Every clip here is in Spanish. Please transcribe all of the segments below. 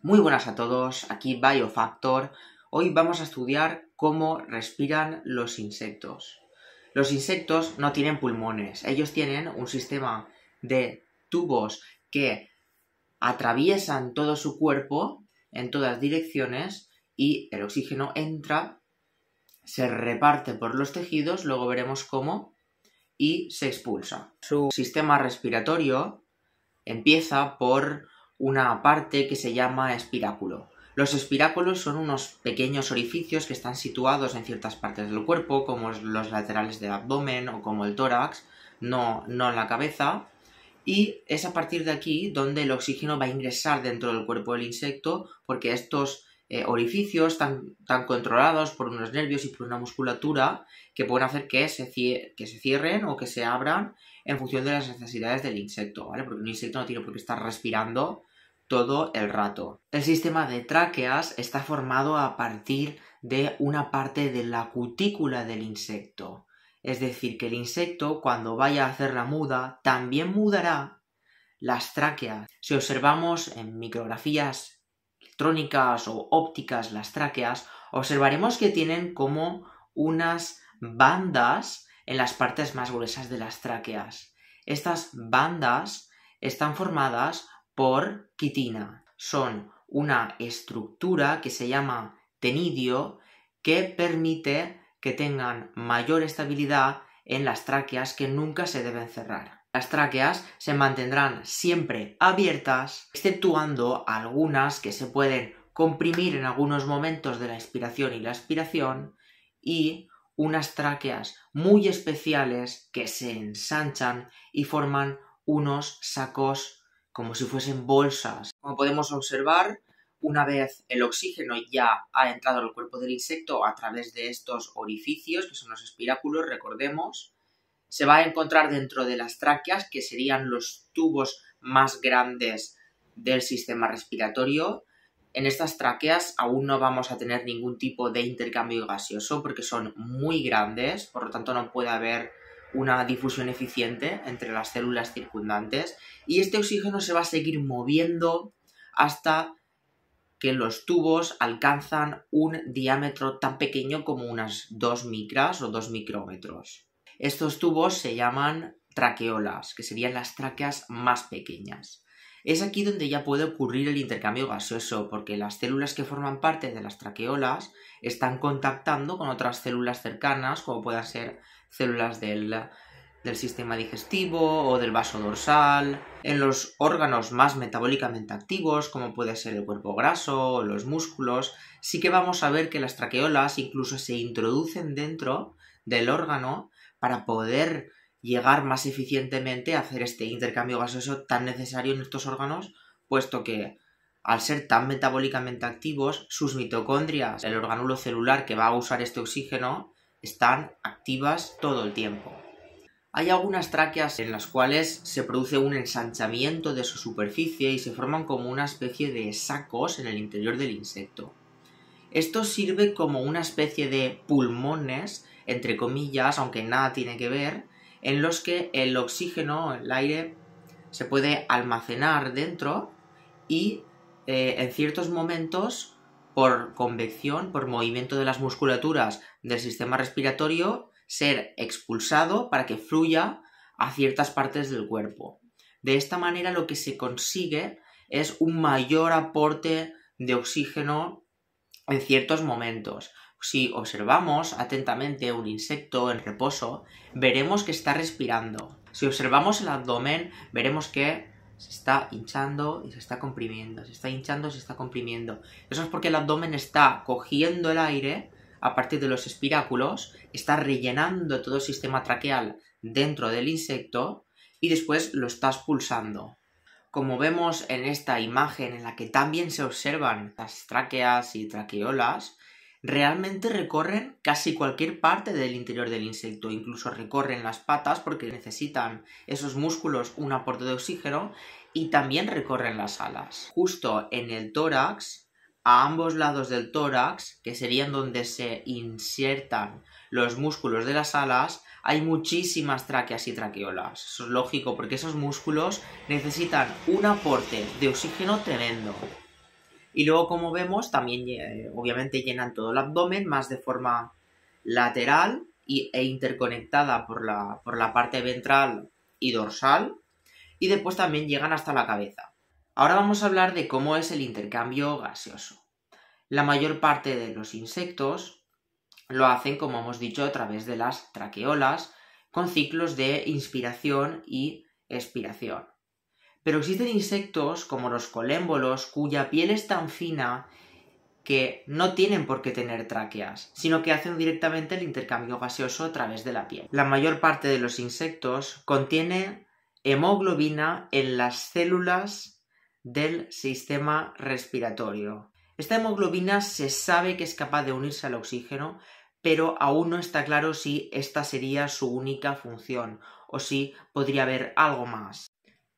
Muy buenas a todos, aquí Biofactor. Hoy vamos a estudiar cómo respiran los insectos. Los insectos no tienen pulmones, ellos tienen un sistema de tubos que atraviesan todo su cuerpo en todas direcciones y el oxígeno entra, se reparte por los tejidos, luego veremos cómo, y se expulsa. Su sistema respiratorio empieza por una parte que se llama espiráculo. Los espiráculos son unos pequeños orificios que están situados en ciertas partes del cuerpo, como los laterales del abdomen o como el tórax, no, en la cabeza. Y es a partir de aquí donde el oxígeno va a ingresar dentro del cuerpo del insecto, porque estos eh, orificios están controlados por unos nervios y por una musculatura que pueden hacer que se, que se cierren o que se abran en función de las necesidades del insecto, ¿vale? Porque un insecto no tiene por qué estar respirando todo el rato. El sistema de tráqueas está formado a partir de una parte de la cutícula del insecto. Es decir, que el insecto cuando vaya a hacer la muda también mudará las tráqueas. Si observamos en micrografías electrónicas o ópticas las tráqueas, observaremos que tienen como unas bandas en las partes más gruesas de las tráqueas. Estas bandas están formadas por quitina. Son una estructura que se llama tenidio que permite que tengan mayor estabilidad en las tráqueas que nunca se deben cerrar. Las tráqueas se mantendrán siempre abiertas, exceptuando algunas que se pueden comprimir en algunos momentos de la inspiración y la aspiración, y unas tráqueas muy especiales que se ensanchan y forman unos sacos como si fuesen bolsas. Como podemos observar, una vez el oxígeno ya ha entrado al cuerpo del insecto a través de estos orificios, que son los espiráculos, recordemos, se va a encontrar dentro de las tráqueas, que serían los tubos más grandes del sistema respiratorio. En estas tráqueas aún no vamos a tener ningún tipo de intercambio gaseoso porque son muy grandes, por lo tanto no puede haber una difusión eficiente entre las células circundantes y este oxígeno se va a seguir moviendo hasta que los tubos alcanzan un diámetro tan pequeño como unas 2 micras o 2 micrómetros. Estos tubos se llaman traqueolas, que serían las tráqueas más pequeñas. Es aquí donde ya puede ocurrir el intercambio gaseoso, porque las células que forman parte de las traqueolas están contactando con otras células cercanas, como puedan ser células del, sistema digestivo o del vaso dorsal, en los órganos más metabólicamente activos, como puede ser el cuerpo graso o los músculos, sí que vamos a ver que las traqueolas incluso se introducen dentro del órgano para poder llegar más eficientemente a hacer este intercambio gaseoso tan necesario en estos órganos, puesto que al ser tan metabólicamente activos, sus mitocondrias, el orgánulo celular que va a usar este oxígeno, están activas todo el tiempo. Hay algunas tráqueas en las cuales se produce un ensanchamiento de su superficie y se forman como una especie de sacos en el interior del insecto. Esto sirve como una especie de pulmones, entre comillas, aunque nada tiene que ver, en los que el oxígeno, el aire, se puede almacenar dentro y eh, en ciertos momentos por convección, por movimiento de las musculaturas del sistema respiratorio, ser expulsado para que fluya a ciertas partes del cuerpo. De esta manera lo que se consigue es un mayor aporte de oxígeno en ciertos momentos. Si observamos atentamente un insecto en reposo, veremos que está respirando. Si observamos el abdomen, veremos que se está hinchando y se está comprimiendo, se está hinchando y se está comprimiendo. Eso es porque el abdomen está cogiendo el aire a partir de los espiráculos, está rellenando todo el sistema traqueal dentro del insecto y después lo está expulsando. Como vemos en esta imagen en la que también se observan las tráqueas y traqueolas, realmente recorren casi cualquier parte del interior del insecto, incluso recorren las patas porque necesitan esos músculos un aporte de oxígeno y también recorren las alas. Justo en el tórax, a ambos lados del tórax, que serían donde se insertan los músculos de las alas, hay muchísimas tráqueas y traqueolas. Eso es lógico porque esos músculos necesitan un aporte de oxígeno tremendo. Y luego, como vemos, también eh, obviamente llenan todo el abdomen, más de forma lateral e interconectada por la parte ventral y dorsal. Y después también llegan hasta la cabeza. Ahora vamos a hablar de cómo es el intercambio gaseoso. La mayor parte de los insectos lo hacen, como hemos dicho, a través de las traqueolas, con ciclos de inspiración y expiración. Pero existen insectos como los colémbolos cuya piel es tan fina que no tienen por qué tener tráqueas, sino que hacen directamente el intercambio gaseoso a través de la piel. La mayor parte de los insectos contiene hemoglobina en las células del sistema respiratorio. Esta hemoglobina se sabe que es capaz de unirse al oxígeno, pero aún no está claro si esta sería su única función o si podría haber algo más.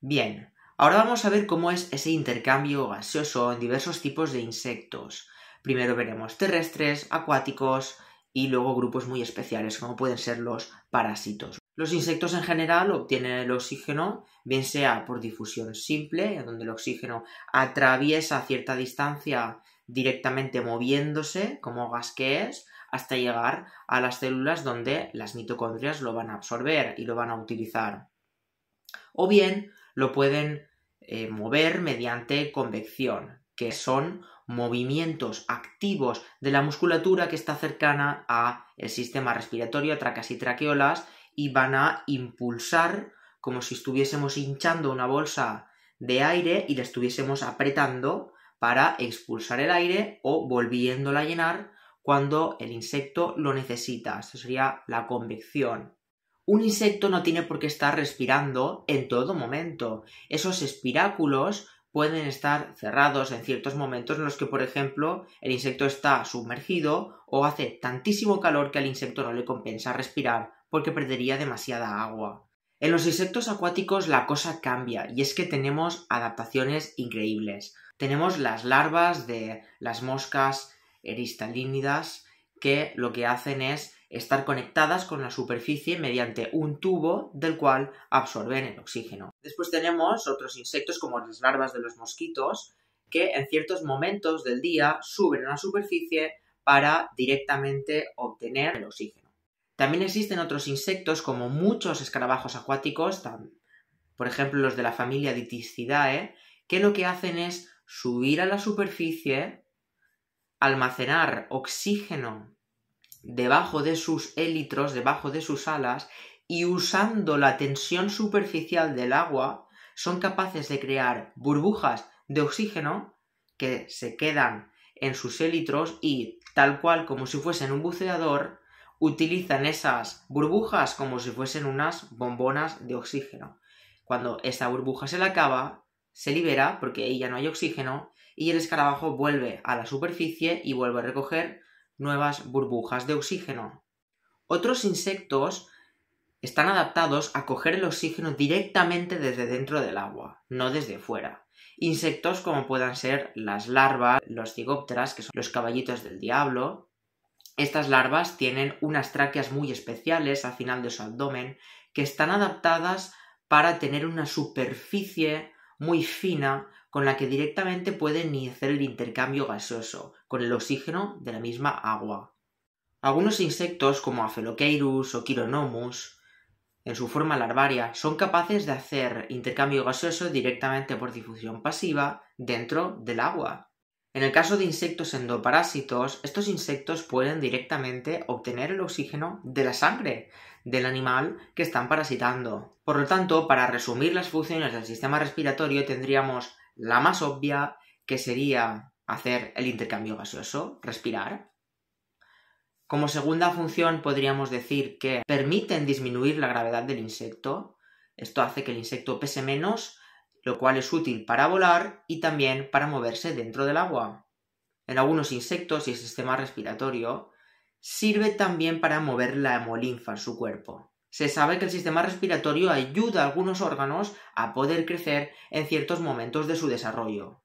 Bien, Ahora vamos a ver cómo es ese intercambio gaseoso en diversos tipos de insectos. Primero veremos terrestres, acuáticos y luego grupos muy especiales como pueden ser los parásitos. Los insectos en general obtienen el oxígeno, bien sea por difusión simple, en donde el oxígeno atraviesa cierta distancia directamente moviéndose como gas que es, hasta llegar a las células donde las mitocondrias lo van a absorber y lo van a utilizar. O bien lo pueden eh, mover mediante convección, que son movimientos activos de la musculatura que está cercana a el sistema respiratorio, tracas y traqueolas, y van a impulsar como si estuviésemos hinchando una bolsa de aire y la estuviésemos apretando para expulsar el aire o volviéndola a llenar cuando el insecto lo necesita. eso sería la convección. Un insecto no tiene por qué estar respirando en todo momento. Esos espiráculos pueden estar cerrados en ciertos momentos en los que, por ejemplo, el insecto está sumergido o hace tantísimo calor que al insecto no le compensa respirar porque perdería demasiada agua. En los insectos acuáticos la cosa cambia y es que tenemos adaptaciones increíbles. Tenemos las larvas de las moscas eristalínidas que lo que hacen es estar conectadas con la superficie mediante un tubo del cual absorben el oxígeno. Después tenemos otros insectos como las larvas de los mosquitos que en ciertos momentos del día suben a la superficie para directamente obtener el oxígeno. También existen otros insectos como muchos escarabajos acuáticos, por ejemplo los de la familia Ditiscidae, que lo que hacen es subir a la superficie, almacenar oxígeno debajo de sus élitros, debajo de sus alas, y usando la tensión superficial del agua, son capaces de crear burbujas de oxígeno que se quedan en sus élitros y, tal cual como si fuesen un buceador, utilizan esas burbujas como si fuesen unas bombonas de oxígeno. Cuando esta burbuja se la acaba, se libera porque ahí ya no hay oxígeno y el escarabajo vuelve a la superficie y vuelve a recoger nuevas burbujas de oxígeno. Otros insectos están adaptados a coger el oxígeno directamente desde dentro del agua, no desde fuera. Insectos como puedan ser las larvas, los cigópteras, que son los caballitos del diablo. Estas larvas tienen unas tráqueas muy especiales al final de su abdomen que están adaptadas para tener una superficie muy fina con la que directamente pueden iniciar el intercambio gaseoso con el oxígeno de la misma agua. Algunos insectos como Afeloqueirus o Chironomus, en su forma larvaria, son capaces de hacer intercambio gaseoso directamente por difusión pasiva dentro del agua. En el caso de insectos endoparásitos, estos insectos pueden directamente obtener el oxígeno de la sangre del animal que están parasitando. Por lo tanto, para resumir las funciones del sistema respiratorio, tendríamos la más obvia, que sería hacer el intercambio gaseoso, respirar. Como segunda función podríamos decir que permiten disminuir la gravedad del insecto. Esto hace que el insecto pese menos, lo cual es útil para volar y también para moverse dentro del agua. En algunos insectos y el sistema respiratorio sirve también para mover la hemolinfa en su cuerpo. Se sabe que el sistema respiratorio ayuda a algunos órganos a poder crecer en ciertos momentos de su desarrollo.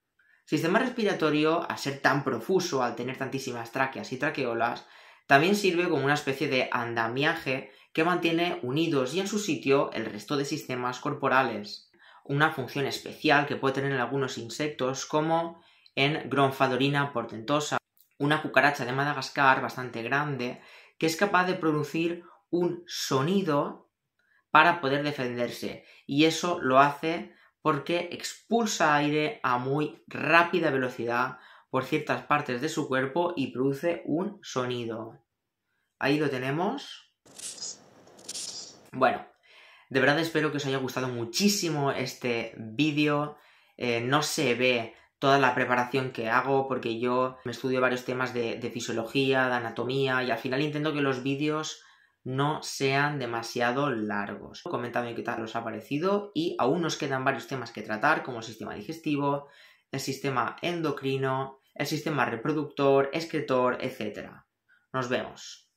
Sistema respiratorio, al ser tan profuso, al tener tantísimas tráqueas y traqueolas, también sirve como una especie de andamiaje que mantiene unidos y en su sitio el resto de sistemas corporales. Una función especial que puede tener en algunos insectos, como en Gronfadorina portentosa, una cucaracha de Madagascar bastante grande, que es capaz de producir un sonido para poder defenderse. Y eso lo hace porque expulsa aire a muy rápida velocidad por ciertas partes de su cuerpo y produce un sonido. Ahí lo tenemos. Bueno, de verdad espero que os haya gustado muchísimo este vídeo. Eh, no se ve toda la preparación que hago porque yo me estudio varios temas de, de fisiología, de anatomía y al final intento que los vídeos no sean demasiado largos. Comentadme qué tal os ha parecido y aún nos quedan varios temas que tratar como el sistema digestivo, el sistema endocrino, el sistema reproductor, excretor, etc. Nos vemos.